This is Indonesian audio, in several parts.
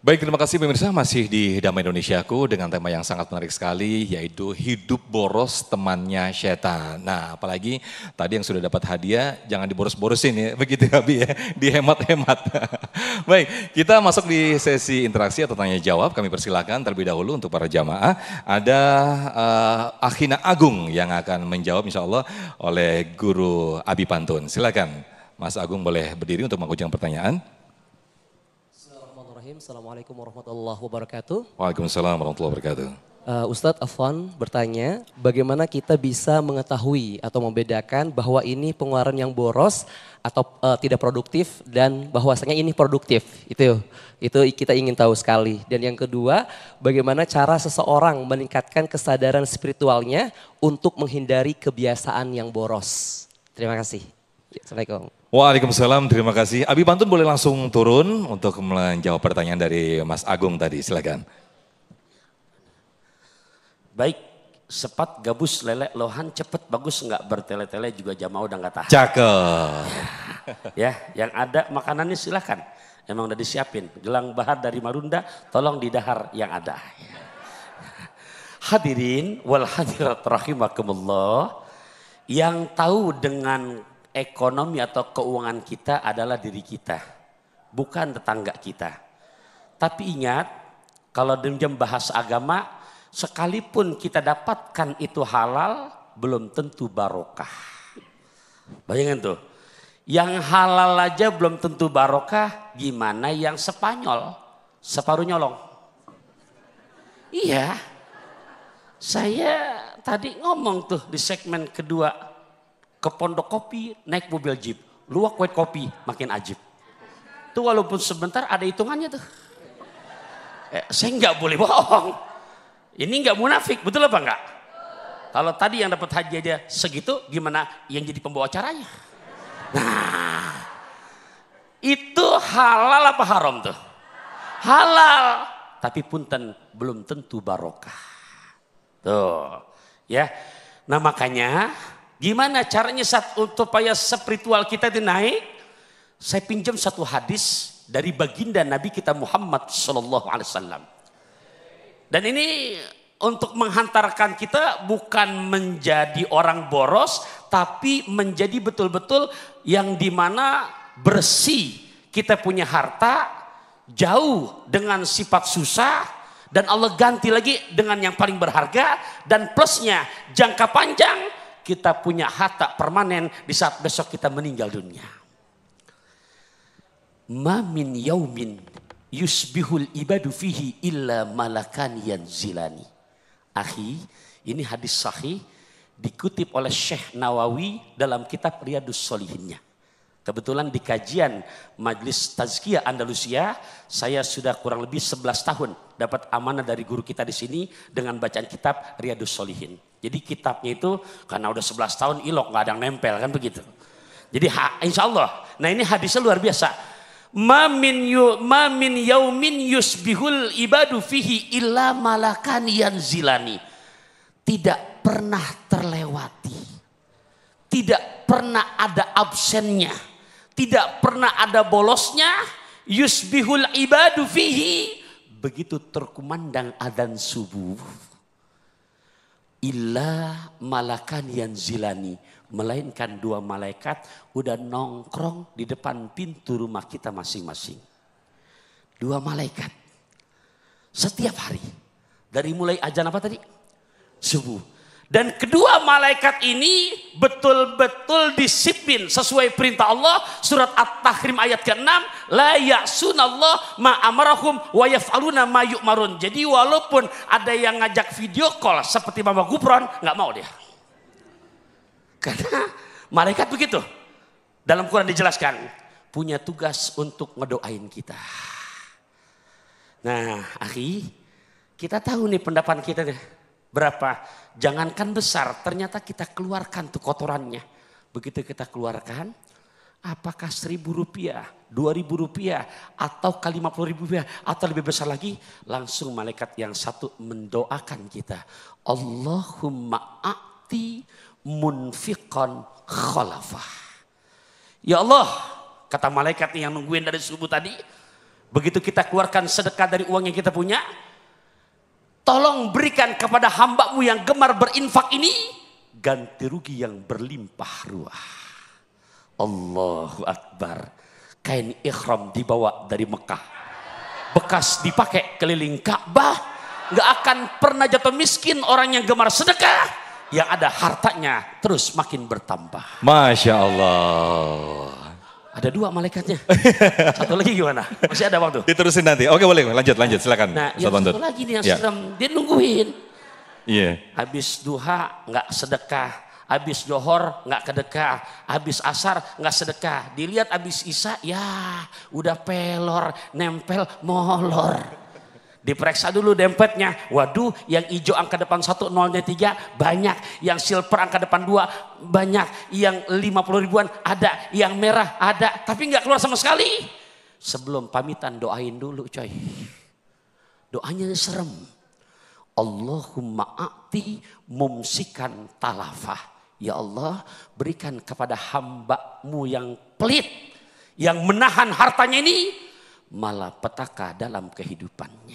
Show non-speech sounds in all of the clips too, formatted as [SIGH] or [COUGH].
Baik, terima kasih pemirsa. Masih di Damai Indonesiaku dengan tema yang sangat menarik sekali, yaitu hidup boros temannya setan. Nah, apalagi tadi yang sudah dapat hadiah, jangan diboros-borosin ya, begitu Abi ya, ya, dihemat-hemat. [LAUGHS] Baik, kita masuk di sesi interaksi atau tanya jawab. Kami persilakan terlebih dahulu untuk para jamaah. Ada uh, Akhina Agung yang akan menjawab insya Allah oleh Guru Abi Pantun. Silakan, Mas Agung boleh berdiri untuk mengucapkan pertanyaan. Bismillahirrahmanirrahim. Assalamualaikum warahmatullahi wabarakatuh. Waalaikumsalam warahmatullahi wabarakatuh. Uh, Ustadz Afwan bertanya, bagaimana kita bisa mengetahui atau membedakan bahwa ini pengeluaran yang boros atau uh, tidak produktif dan bahwasanya ini produktif? Itu itu kita ingin tahu sekali. Dan yang kedua, bagaimana cara seseorang meningkatkan kesadaran spiritualnya untuk menghindari kebiasaan yang boros? Terima kasih. Assalamualaikum. Waalaikumsalam, terima kasih. Abi Pantun boleh langsung turun untuk menjawab pertanyaan dari Mas Agung tadi, silakan. Baik, sepat, gabus, lele lohan, cepet, bagus, nggak bertele-tele juga jamau udah nggak tahan. Cakep. Ya, yang ada makanannya silakan, Emang udah disiapin. Gelang bahar dari Marunda, tolong didahar yang ada. Hadirin wal hadirat rahimakumullah. Yang tahu dengan ekonomi atau keuangan kita adalah diri kita, bukan tetangga kita. Tapi ingat, kalau dalam bahasa agama, sekalipun kita dapatkan itu halal, belum tentu barokah. Bayangin tuh, yang halal aja belum tentu barokah, gimana yang Spanyol separuh nyolong? Iya, saya tadi ngomong tuh di segmen kedua ke pondok kopi naik mobil jeep. Luak white kopi makin ajib. Itu walaupun sebentar ada hitungannya tuh. Eh, saya nggak boleh bohong. Ini nggak munafik, betul apa enggak? Kalau tadi yang dapat haji aja segitu, gimana yang jadi pembawa acaranya? Nah, itu halal apa haram tuh? Halal. Tapi punten belum tentu barokah. Tuh, ya. Nah makanya Gimana caranya saat supaya spiritual kita itu naik? Saya pinjam satu hadis dari baginda Nabi kita Muhammad Sallallahu Alaihi Wasallam. Dan ini untuk menghantarkan kita bukan menjadi orang boros, tapi menjadi betul-betul yang dimana bersih. Kita punya harta jauh dengan sifat susah, dan Allah ganti lagi dengan yang paling berharga dan plusnya jangka panjang kita punya harta permanen di saat besok kita meninggal dunia. Mamin yaumin yusbihul ibadu fihi illa malakan yanzilani. Akhi, ini hadis sahih dikutip oleh Syekh Nawawi dalam kitab Riyadus Solihinnya. Kebetulan di kajian Majelis Tazkiyah Andalusia, saya sudah kurang lebih 11 tahun dapat amanah dari guru kita di sini dengan bacaan kitab Riyadus Solihin. Jadi kitabnya itu karena udah 11 tahun ilok nggak ada yang nempel kan begitu. Jadi ha, insya Allah. Nah ini hadisnya luar biasa. Mamin yu mamin yaumin yusbihul ibadu fihi illa malakan yanzilani. Tidak pernah terlewati. Tidak pernah ada absennya. Tidak pernah ada bolosnya. Yusbihul ibadu fihi. Begitu terkumandang adan subuh illa malakan yang zilani. Melainkan dua malaikat udah nongkrong di depan pintu rumah kita masing-masing. Dua malaikat. Setiap hari. Dari mulai ajan apa tadi? Subuh. Dan kedua malaikat ini betul-betul disiplin sesuai perintah Allah. Surat At-Tahrim ayat ke-6. La ya'sunallah ma'amarahum wa yaf'aluna ma yu'marun. Jadi walaupun ada yang ngajak video call seperti Mama Gupron, nggak mau dia. Karena malaikat begitu. Dalam Quran dijelaskan. Punya tugas untuk ngedoain kita. Nah, akhi, kita tahu nih pendapat kita deh Berapa? Jangankan besar, ternyata kita keluarkan tuh kotorannya. Begitu kita keluarkan, apakah seribu rupiah, dua ribu rupiah, atau kali lima puluh ribu rupiah, atau lebih besar lagi, langsung malaikat yang satu mendoakan kita. Allahumma a'ti munfiqan khalafah. Ya Allah, kata malaikat yang nungguin dari subuh tadi, begitu kita keluarkan sedekah dari uang yang kita punya, Tolong berikan kepada hambamu yang gemar berinfak ini ganti rugi yang berlimpah ruah. Allahu Akbar. Kain ikhram dibawa dari Mekah. Bekas dipakai keliling Ka'bah. Gak akan pernah jatuh miskin orang yang gemar sedekah. Yang ada hartanya terus makin bertambah. Masya Allah. Ada dua malaikatnya. [LAUGHS] Satu lagi gimana? Masih ada waktu. Diterusin nanti. Oke boleh, lanjut, lanjut, silakan. Nah, yang satu lagi nih yang ya. serem, dia nungguin. Iya. Yeah. Habis duha nggak sedekah, habis johor nggak kedekah, habis asar nggak sedekah. Dilihat habis Isa ya udah pelor, nempel, molor. Diperiksa dulu dempetnya. Waduh, yang hijau angka depan satu nolnya tiga banyak. Yang silver angka depan dua banyak. Yang lima puluh ribuan ada. Yang merah ada. Tapi nggak keluar sama sekali. Sebelum pamitan doain dulu coy. Doanya serem. Allahumma a'ti mumsikan talafah. Ya Allah, berikan kepada hambamu yang pelit, yang menahan hartanya ini, malah petaka dalam kehidupannya.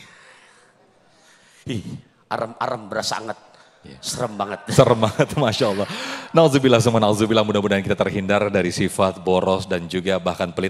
Ih, aram-aram berasa sangat Yeah. Serem banget. [LAUGHS] Serem banget, Masya Allah. Nauzubillah semua, nauzubillah mudah-mudahan kita terhindar dari sifat boros dan juga bahkan pelit.